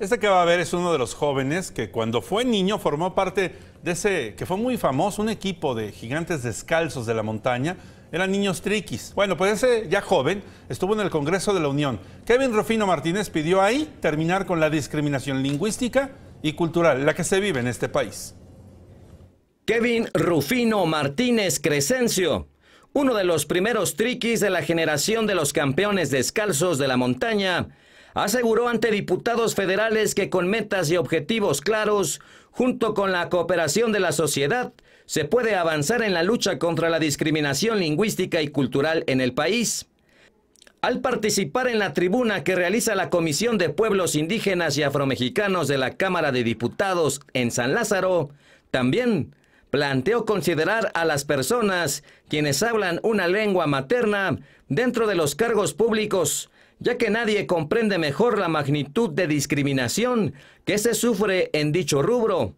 Este que va a ver es uno de los jóvenes que cuando fue niño formó parte de ese que fue muy famoso, un equipo de gigantes descalzos de la montaña. Eran niños triquis. Bueno, pues ese ya joven estuvo en el Congreso de la Unión. Kevin Rufino Martínez pidió ahí terminar con la discriminación lingüística y cultural, la que se vive en este país. Kevin Rufino Martínez Crescencio, uno de los primeros triquis de la generación de los campeones descalzos de la montaña, aseguró ante diputados federales que con metas y objetivos claros, junto con la cooperación de la sociedad, se puede avanzar en la lucha contra la discriminación lingüística y cultural en el país. Al participar en la tribuna que realiza la Comisión de Pueblos Indígenas y Afromexicanos de la Cámara de Diputados en San Lázaro, también planteó considerar a las personas quienes hablan una lengua materna dentro de los cargos públicos, ya que nadie comprende mejor la magnitud de discriminación que se sufre en dicho rubro.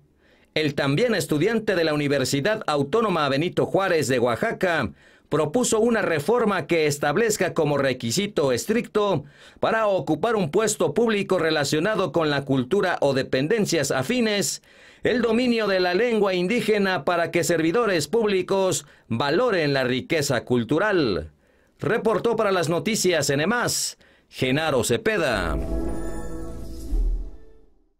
El también estudiante de la Universidad Autónoma Benito Juárez de Oaxaca propuso una reforma que establezca como requisito estricto para ocupar un puesto público relacionado con la cultura o dependencias afines el dominio de la lengua indígena para que servidores públicos valoren la riqueza cultural. Reportó para las noticias en EMAS Genaro Cepeda.